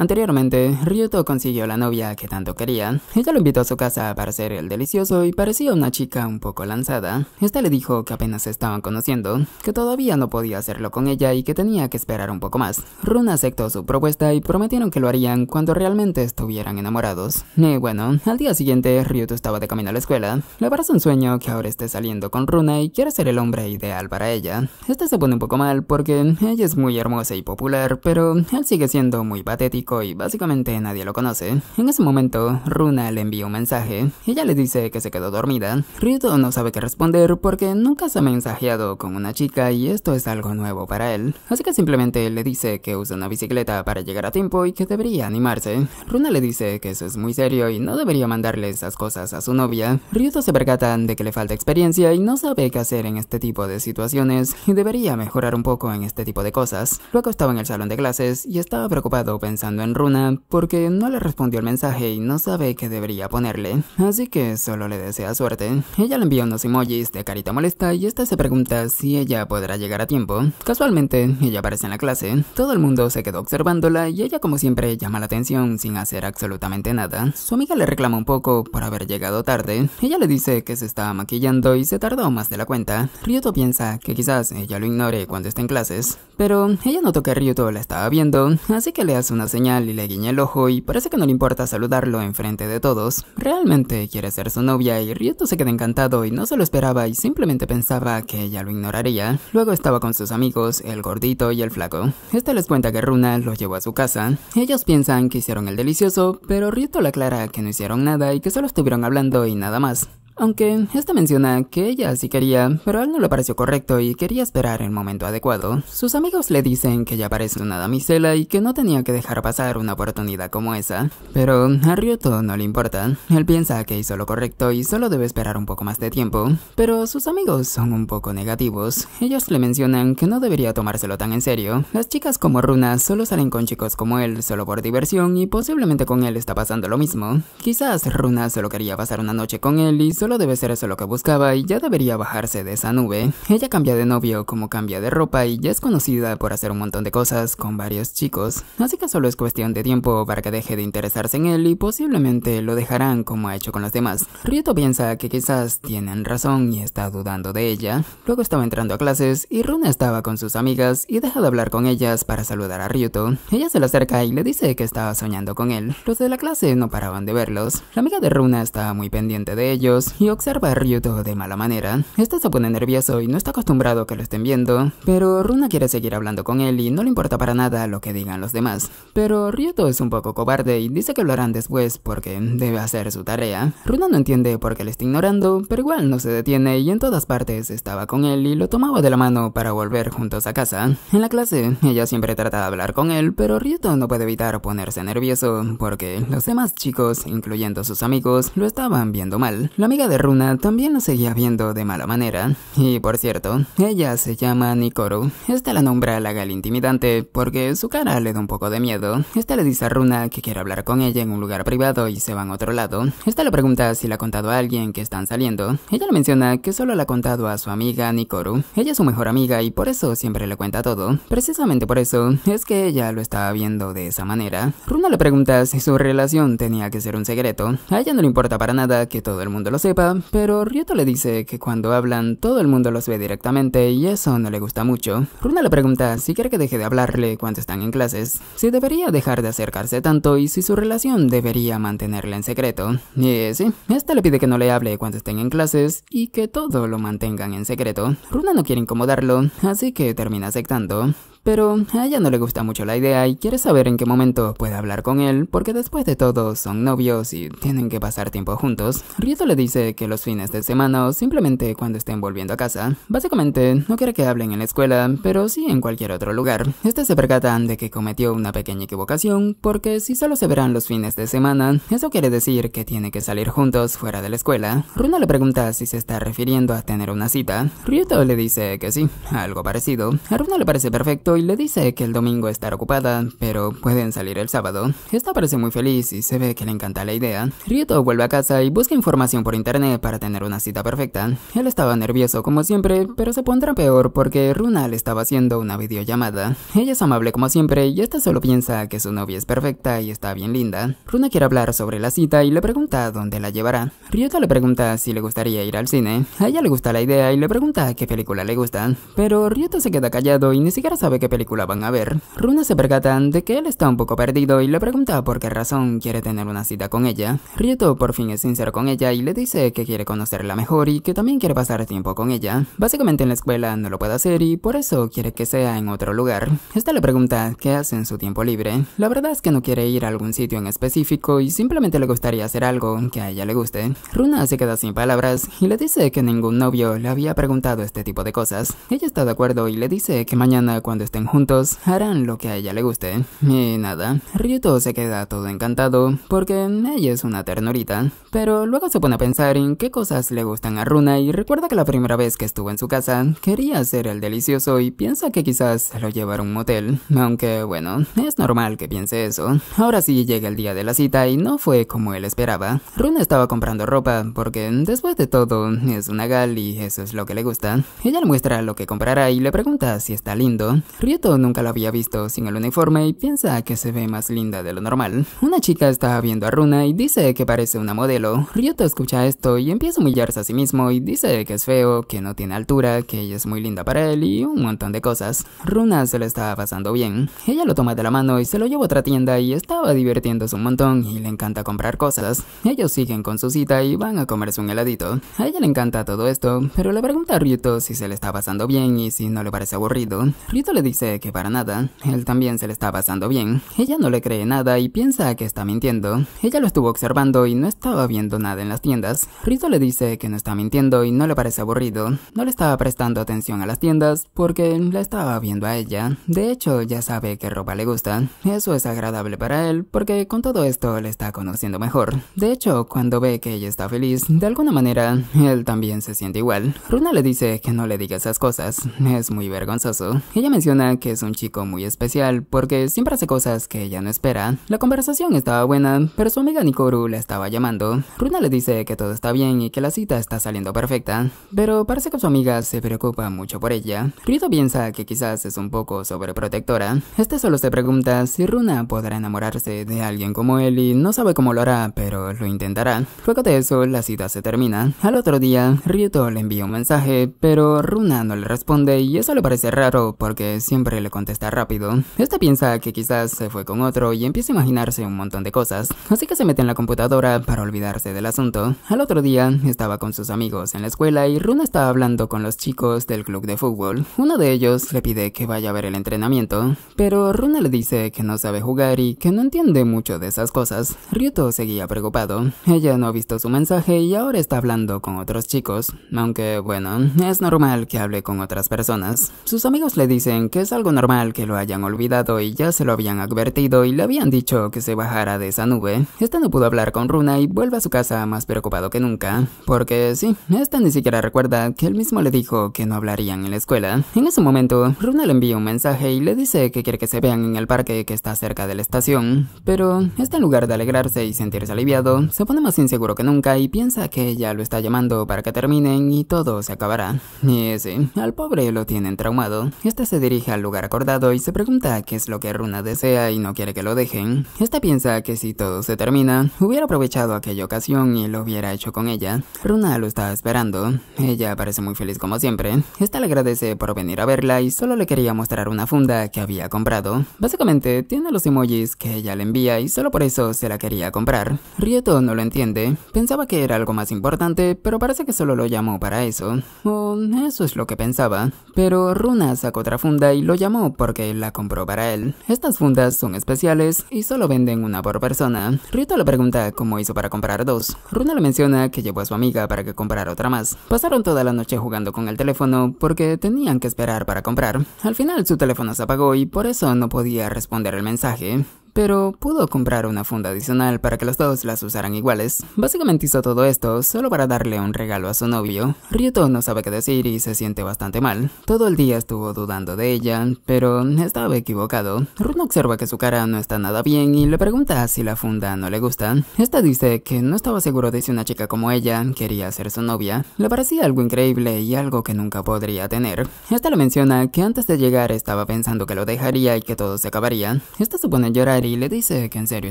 Anteriormente, Ryuto consiguió la novia que tanto quería. Ella lo invitó a su casa para ser el delicioso y parecía una chica un poco lanzada. Esta le dijo que apenas se estaban conociendo, que todavía no podía hacerlo con ella y que tenía que esperar un poco más. Runa aceptó su propuesta y prometieron que lo harían cuando realmente estuvieran enamorados. Y bueno, al día siguiente, Ryuto estaba de camino a la escuela. Le parece un sueño que ahora esté saliendo con Runa y quiere ser el hombre ideal para ella. Este se pone un poco mal porque ella es muy hermosa y popular, pero él sigue siendo muy patético y básicamente nadie lo conoce. En ese momento, Runa le envía un mensaje. Ella le dice que se quedó dormida. Ryuto no sabe qué responder porque nunca se ha mensajeado con una chica y esto es algo nuevo para él. Así que simplemente le dice que usa una bicicleta para llegar a tiempo y que debería animarse. Runa le dice que eso es muy serio y no debería mandarle esas cosas a su novia. Ryuto se percata de que le falta experiencia y no sabe qué hacer en este tipo de situaciones y debería mejorar un poco en este tipo de cosas. Luego estaba en el salón de clases y estaba preocupado pensando en Runa porque no le respondió el mensaje y no sabe qué debería ponerle, así que solo le desea suerte. Ella le envía unos emojis de carita molesta y esta se pregunta si ella podrá llegar a tiempo. Casualmente, ella aparece en la clase, todo el mundo se quedó observándola y ella como siempre llama la atención sin hacer absolutamente nada. Su amiga le reclama un poco por haber llegado tarde, ella le dice que se estaba maquillando y se tardó más de la cuenta. Ryuto piensa que quizás ella lo ignore cuando esté en clases, pero ella notó que Ryuto la estaba viendo, así que le hace una señal y le guiña el ojo y parece que no le importa saludarlo enfrente de todos. Realmente quiere ser su novia y Rieto se queda encantado y no se lo esperaba y simplemente pensaba que ella lo ignoraría. Luego estaba con sus amigos, el gordito y el flaco. Este les cuenta que Runa los llevó a su casa. Ellos piensan que hicieron el delicioso, pero Rieto le aclara que no hicieron nada y que solo estuvieron hablando y nada más. Aunque esta menciona que ella sí quería, pero él no le pareció correcto y quería esperar el momento adecuado. Sus amigos le dicen que ya parece una damisela y que no tenía que dejar pasar una oportunidad como esa, pero a Ryoto no le importa. Él piensa que hizo lo correcto y solo debe esperar un poco más de tiempo, pero sus amigos son un poco negativos. Ellos le mencionan que no debería tomárselo tan en serio. Las chicas como Runa solo salen con chicos como él solo por diversión y posiblemente con él está pasando lo mismo. Quizás Runa solo quería pasar una noche con él y solo solo debe ser eso lo que buscaba y ya debería bajarse de esa nube. Ella cambia de novio como cambia de ropa y ya es conocida por hacer un montón de cosas con varios chicos, así que solo es cuestión de tiempo para que deje de interesarse en él y posiblemente lo dejarán como ha hecho con los demás. Ryuto piensa que quizás tienen razón y está dudando de ella. Luego estaba entrando a clases y Runa estaba con sus amigas y deja de hablar con ellas para saludar a Ryuto. Ella se le acerca y le dice que estaba soñando con él. Los de la clase no paraban de verlos. La amiga de Runa estaba muy pendiente de ellos y observa a Ryuto de mala manera. Este se pone nervioso y no está acostumbrado a que lo estén viendo, pero Runa quiere seguir hablando con él y no le importa para nada lo que digan los demás. Pero Ryuto es un poco cobarde y dice que lo harán después porque debe hacer su tarea. Runa no entiende por qué le está ignorando, pero igual no se detiene y en todas partes estaba con él y lo tomaba de la mano para volver juntos a casa. En la clase, ella siempre trata de hablar con él, pero Ryuto no puede evitar ponerse nervioso porque los demás chicos, incluyendo sus amigos, lo estaban viendo mal de Runa también lo seguía viendo de mala manera. Y por cierto, ella se llama Nikoru. Esta la nombra la gal intimidante porque su cara le da un poco de miedo. Esta le dice a Runa que quiere hablar con ella en un lugar privado y se van a otro lado. Esta le pregunta si le ha contado a alguien que están saliendo. Ella le menciona que solo le ha contado a su amiga Nikoru. Ella es su mejor amiga y por eso siempre le cuenta todo. Precisamente por eso es que ella lo estaba viendo de esa manera. Runa le pregunta si su relación tenía que ser un secreto. A ella no le importa para nada que todo el mundo lo sepa pero Ryoto le dice que cuando hablan todo el mundo los ve directamente y eso no le gusta mucho. Runa le pregunta si quiere que deje de hablarle cuando están en clases, si debería dejar de acercarse tanto y si su relación debería mantenerla en secreto. Y sí, esta le pide que no le hable cuando estén en clases y que todo lo mantengan en secreto. Runa no quiere incomodarlo, así que termina aceptando pero a ella no le gusta mucho la idea y quiere saber en qué momento puede hablar con él, porque después de todo son novios y tienen que pasar tiempo juntos. Rieto le dice que los fines de semana o simplemente cuando estén volviendo a casa. Básicamente, no quiere que hablen en la escuela, pero sí en cualquier otro lugar. Este se percatan de que cometió una pequeña equivocación, porque si solo se verán los fines de semana, eso quiere decir que tiene que salir juntos fuera de la escuela. Runa le pregunta si se está refiriendo a tener una cita. Rieto le dice que sí, algo parecido. A Runa le parece perfecto y le dice que el domingo estará ocupada, pero pueden salir el sábado. Esta parece muy feliz y se ve que le encanta la idea. Rieto vuelve a casa y busca información por internet para tener una cita perfecta. Él estaba nervioso como siempre, pero se pondrá peor porque Runa le estaba haciendo una videollamada. Ella es amable como siempre y esta solo piensa que su novia es perfecta y está bien linda. Runa quiere hablar sobre la cita y le pregunta dónde la llevará. Rieto le pregunta si le gustaría ir al cine. A ella le gusta la idea y le pregunta qué película le gusta, pero Rieto se queda callado y ni siquiera sabe qué película van a ver, Runa se percata de que él está un poco perdido y le pregunta por qué razón quiere tener una cita con ella. Ryoto por fin es sincero con ella y le dice que quiere conocerla mejor y que también quiere pasar tiempo con ella. Básicamente en la escuela no lo puede hacer y por eso quiere que sea en otro lugar. Esta le pregunta qué hace en su tiempo libre. La verdad es que no quiere ir a algún sitio en específico y simplemente le gustaría hacer algo que a ella le guste. Runa se queda sin palabras y le dice que ningún novio le había preguntado este tipo de cosas. Ella está de acuerdo y le dice que mañana cuando estén juntos, harán lo que a ella le guste. Y nada, Ryuto se queda todo encantado, porque ella es una ternurita. Pero luego se pone a pensar en qué cosas le gustan a Runa y recuerda que la primera vez que estuvo en su casa, quería hacer el delicioso y piensa que quizás lo llevaron a un motel. Aunque bueno, es normal que piense eso. Ahora sí llega el día de la cita y no fue como él esperaba. Runa estaba comprando ropa, porque después de todo, es una gal y eso es lo que le gusta. Ella le muestra lo que comprará y le pregunta si está lindo. Ryoto nunca la había visto sin el uniforme y piensa que se ve más linda de lo normal. Una chica está viendo a Runa y dice que parece una modelo. Ryoto escucha esto y empieza a humillarse a sí mismo y dice que es feo, que no tiene altura, que ella es muy linda para él y un montón de cosas. Runa se lo está pasando bien. Ella lo toma de la mano y se lo lleva a otra tienda y estaba divirtiéndose un montón y le encanta comprar cosas. Ellos siguen con su cita y van a comerse un heladito. A ella le encanta todo esto, pero le pregunta a Ryoto si se le está pasando bien y si no le parece aburrido. Ryuto le dice dice que para nada, él también se le está pasando bien. Ella no le cree nada y piensa que está mintiendo. Ella lo estuvo observando y no estaba viendo nada en las tiendas. Rito le dice que no está mintiendo y no le parece aburrido. No le estaba prestando atención a las tiendas porque la estaba viendo a ella. De hecho, ya sabe qué ropa le gusta. Eso es agradable para él porque con todo esto le está conociendo mejor. De hecho, cuando ve que ella está feliz, de alguna manera, él también se siente igual. Runa le dice que no le diga esas cosas. Es muy vergonzoso. Ella menciona que es un chico muy especial porque siempre hace cosas que ella no espera. La conversación estaba buena, pero su amiga Nikoru la estaba llamando. Runa le dice que todo está bien y que la cita está saliendo perfecta, pero parece que su amiga se preocupa mucho por ella. Ryuto piensa que quizás es un poco sobreprotectora. Este solo se pregunta si Runa podrá enamorarse de alguien como él y no sabe cómo lo hará, pero lo intentará. Luego de eso, la cita se termina. Al otro día, Ryuto le envía un mensaje, pero Runa no le responde y eso le parece raro porque siempre le contesta rápido. Esta piensa que quizás se fue con otro y empieza a imaginarse un montón de cosas, así que se mete en la computadora para olvidarse del asunto. Al otro día, estaba con sus amigos en la escuela y Runa estaba hablando con los chicos del club de fútbol. Uno de ellos le pide que vaya a ver el entrenamiento, pero Runa le dice que no sabe jugar y que no entiende mucho de esas cosas. Ryuto seguía preocupado. Ella no ha visto su mensaje y ahora está hablando con otros chicos, aunque bueno, es normal que hable con otras personas. Sus amigos le dicen que es algo normal que lo hayan olvidado y ya se lo habían advertido y le habían dicho que se bajara de esa nube, este no pudo hablar con Runa y vuelve a su casa más preocupado que nunca, porque sí, este ni siquiera recuerda que él mismo le dijo que no hablarían en la escuela. En ese momento, Runa le envía un mensaje y le dice que quiere que se vean en el parque que está cerca de la estación, pero este en lugar de alegrarse y sentirse aliviado, se pone más inseguro que nunca y piensa que ella lo está llamando para que terminen y todo se acabará. Y sí, al pobre lo tienen traumado. Este se dirige al lugar acordado y se pregunta qué es lo que Runa desea y no quiere que lo dejen. Esta piensa que si todo se termina, hubiera aprovechado aquella ocasión y lo hubiera hecho con ella. Runa lo está esperando. Ella parece muy feliz como siempre. Esta le agradece por venir a verla y solo le quería mostrar una funda que había comprado. Básicamente, tiene los emojis que ella le envía y solo por eso se la quería comprar. Rieto no lo entiende. Pensaba que era algo más importante, pero parece que solo lo llamó para eso. O eso es lo que pensaba. Pero Runa sacó otra funda y lo llamó porque la compró para él. Estas fundas son especiales y solo venden una por persona. Rito le pregunta cómo hizo para comprar dos. Runa le menciona que llevó a su amiga para que comprara otra más. Pasaron toda la noche jugando con el teléfono porque tenían que esperar para comprar. Al final su teléfono se apagó y por eso no podía responder el mensaje pero pudo comprar una funda adicional para que los dos las usaran iguales. Básicamente hizo todo esto solo para darle un regalo a su novio. Ryuto no sabe qué decir y se siente bastante mal. Todo el día estuvo dudando de ella, pero estaba equivocado. Runo observa que su cara no está nada bien y le pregunta si la funda no le gusta. Esta dice que no estaba seguro de si una chica como ella quería ser su novia. Le parecía algo increíble y algo que nunca podría tener. Esta le menciona que antes de llegar estaba pensando que lo dejaría y que todo se acabaría. Esta supone llorar y le dice que en serio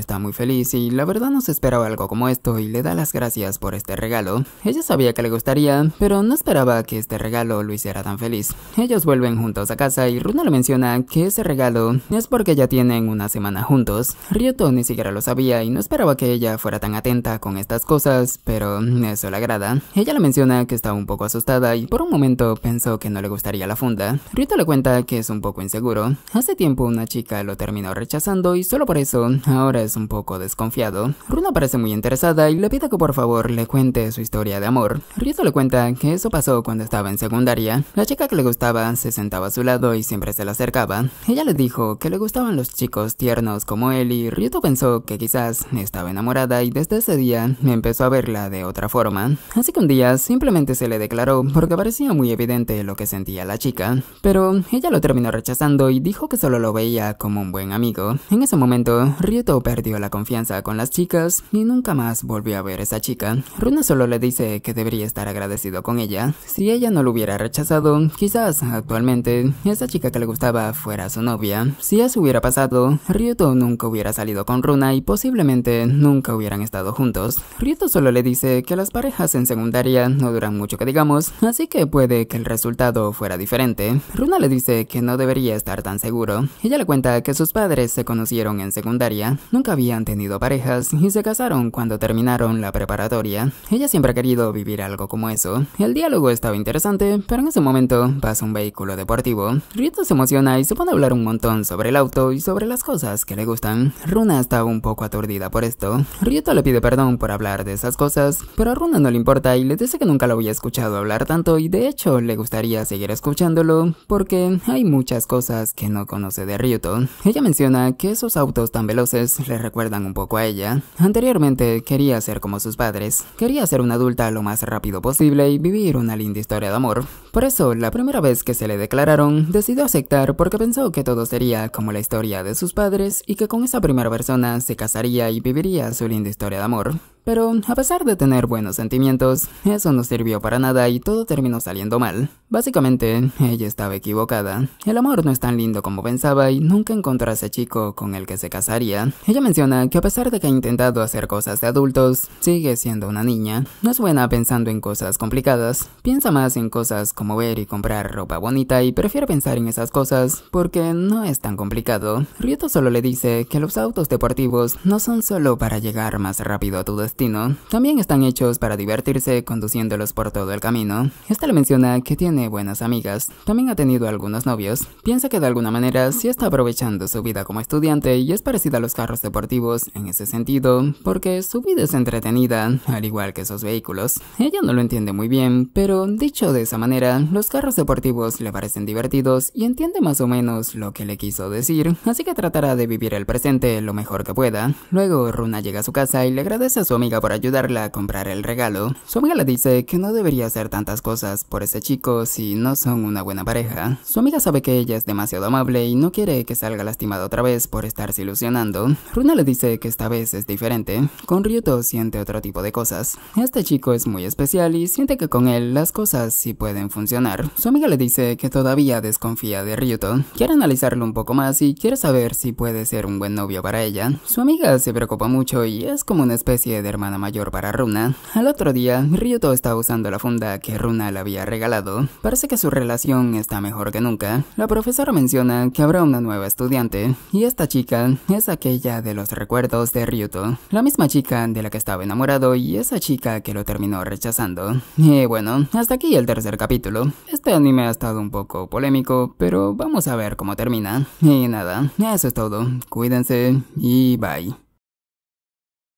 está muy feliz y la verdad no se esperaba algo como esto y le da las gracias por este regalo. Ella sabía que le gustaría, pero no esperaba que este regalo lo hiciera tan feliz. Ellos vuelven juntos a casa y Runa le menciona que ese regalo es porque ya tienen una semana juntos. Ryoto ni siquiera lo sabía y no esperaba que ella fuera tan atenta con estas cosas, pero eso le agrada. Ella le menciona que está un poco asustada y por un momento pensó que no le gustaría la funda. Rito le cuenta que es un poco inseguro. Hace tiempo una chica lo terminó rechazando y solo por eso, ahora es un poco desconfiado. Runa parece muy interesada y le pide que por favor le cuente su historia de amor. Rieto le cuenta que eso pasó cuando estaba en secundaria. La chica que le gustaba se sentaba a su lado y siempre se le acercaba. Ella le dijo que le gustaban los chicos tiernos como él y Rieto pensó que quizás estaba enamorada y desde ese día empezó a verla de otra forma. Así que un día simplemente se le declaró porque parecía muy evidente lo que sentía la chica. Pero ella lo terminó rechazando y dijo que solo lo veía como un buen amigo. En ese momento momento, Ryuto perdió la confianza con las chicas y nunca más volvió a ver a esa chica. Runa solo le dice que debería estar agradecido con ella. Si ella no lo hubiera rechazado, quizás actualmente esa chica que le gustaba fuera su novia. Si eso hubiera pasado, Ryuto nunca hubiera salido con Runa y posiblemente nunca hubieran estado juntos. Ryuto solo le dice que las parejas en secundaria no duran mucho que digamos, así que puede que el resultado fuera diferente. Runa le dice que no debería estar tan seguro. Ella le cuenta que sus padres se conocieron en secundaria, nunca habían tenido parejas y se casaron cuando terminaron la preparatoria. Ella siempre ha querido vivir algo como eso. El diálogo estaba interesante, pero en ese momento pasa un vehículo deportivo. Rito se emociona y se pone a hablar un montón sobre el auto y sobre las cosas que le gustan. Runa está un poco aturdida por esto. Rito le pide perdón por hablar de esas cosas, pero a Runa no le importa y le dice que nunca lo había escuchado hablar tanto y de hecho le gustaría seguir escuchándolo porque hay muchas cosas que no conoce de Ryuto. Ella menciona que esos autos tan veloces le recuerdan un poco a ella. Anteriormente quería ser como sus padres, quería ser una adulta lo más rápido posible y vivir una linda historia de amor. Por eso, la primera vez que se le declararon, decidió aceptar porque pensó que todo sería como la historia de sus padres y que con esa primera persona se casaría y viviría su linda historia de amor. Pero a pesar de tener buenos sentimientos, eso no sirvió para nada y todo terminó saliendo mal. Básicamente, ella estaba equivocada. El amor no es tan lindo como pensaba y nunca encontró a ese chico con el que se casaría. Ella menciona que a pesar de que ha intentado hacer cosas de adultos, sigue siendo una niña. No es buena pensando en cosas complicadas, piensa más en cosas como ver y comprar ropa bonita y prefiere pensar en esas cosas porque no es tan complicado. Rieto solo le dice que los autos deportivos no son solo para llegar más rápido a tu destino, también están hechos para divertirse conduciéndolos por todo el camino. Esta le menciona que tiene buenas amigas, también ha tenido algunos novios, piensa que de alguna manera sí está aprovechando su vida como estudiante y es parecida a los carros deportivos en ese sentido, porque su vida es entretenida, al igual que esos vehículos. Ella no lo entiende muy bien, pero dicho de esa manera, los carros deportivos le parecen divertidos y entiende más o menos lo que le quiso decir, así que tratará de vivir el presente lo mejor que pueda. Luego Runa llega a su casa y le agradece a su amiga por ayudarla a comprar el regalo, su amiga le dice que no debería hacer tantas cosas por ese chico si no son una buena pareja. Su amiga sabe que ella es demasiado amable y no quiere que salga lastimada otra vez por estarse ilusionando. Runa le dice que esta vez es diferente, con Ryuto siente otro tipo de cosas. Este chico es muy especial y siente que con él las cosas sí pueden funcionar. Su amiga le dice que todavía desconfía de Ryuto, quiere analizarlo un poco más y quiere saber si puede ser un buen novio para ella. Su amiga se preocupa mucho y es como una especie de hermana mayor para Runa, al otro día Ryuto está usando la funda que Runa le había regalado. Parece que su relación está mejor que nunca. La profesora menciona que habrá una nueva estudiante, y esta chica es aquella de los recuerdos de Ryuto, la misma chica de la que estaba enamorado y esa chica que lo terminó rechazando. Y bueno, hasta aquí el tercer capítulo. Este anime ha estado un poco polémico, pero vamos a ver cómo termina. Y nada, eso es todo. Cuídense y bye.